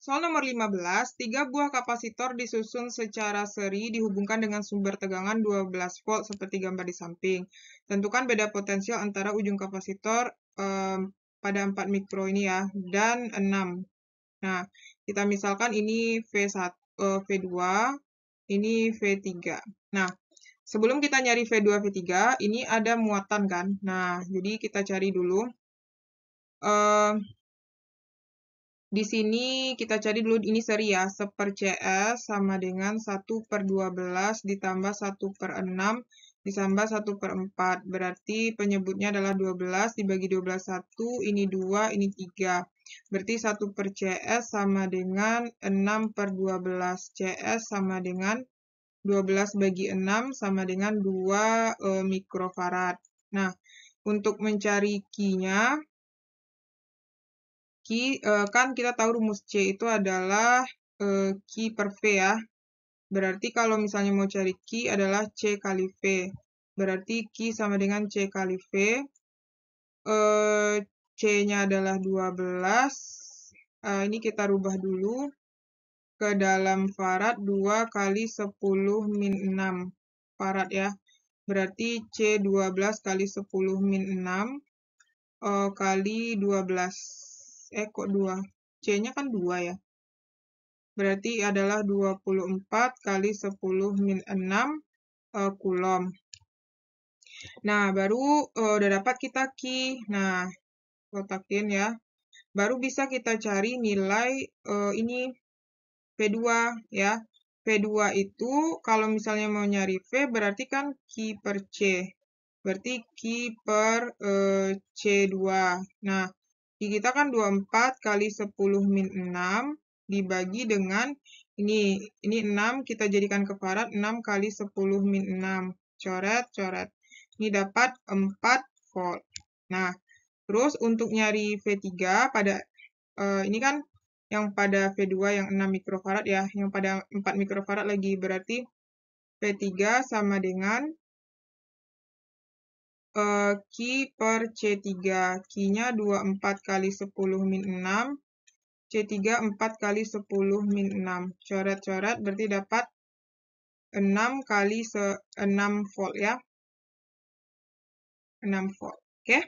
Soal nomor 15, tiga buah kapasitor disusun secara seri dihubungkan dengan sumber tegangan 12 volt seperti gambar di samping. Tentukan beda potensial antara ujung kapasitor um, pada 4 mikro ini ya, dan 6. Nah, kita misalkan ini V1, uh, V2, ini V3. Nah, sebelum kita nyari V2, V3, ini ada muatan kan? Nah, jadi kita cari dulu. Uh, di sini kita cari dulu ini seri ya. 1 per CS sama dengan 1 per 12 ditambah 1 per 6 ditambah 1 per 4. Berarti penyebutnya adalah 12 dibagi 12 1, ini 2, ini 3. Berarti 1 per CS sama dengan 6 per 12. CS sama dengan 12 bagi 6 sama dengan 2 e, eh, mikrofarad. Nah, untuk mencari key nya Eh, kan kita tahu rumus C itu adalah uh, eh, Q per V ya. Berarti kalau misalnya mau cari Q adalah C kali V. Berarti Q sama dengan C kali V. Eh, C-nya adalah 12. ini kita rubah dulu ke dalam farad 2 kali 10 min 6 farad ya. Berarti C 12 kali 10 min 6 uh, kali 12 eh kok 2 C-nya kan 2 ya berarti adalah 24 kali 10 min 6 uh, kulom nah baru uh, udah dapat kita Ki. nah kotakin ya baru bisa kita cari nilai uh, ini P2 ya P2 itu kalau misalnya mau nyari V berarti kan Q per C berarti Q per uh, eh, C2 nah kita kan 24 kali 10 min 6 dibagi dengan ini. Ini 6 kita jadikan keparat 6 kali 10 min 6. Coret, coret. Ini dapat 4 volt. Nah, terus untuk nyari V3 pada uh, ini kan yang pada V2 yang 6 mikrofarad ya, yang pada 4 mikrofarad lagi berarti V3 sama dengan eh, Ki per C3. Ki-nya 24 kali 10 min 6. C3 4 kali 10 min 6. Coret-coret berarti dapat 6 kali 6 volt ya. 6 volt. Oke. Okay.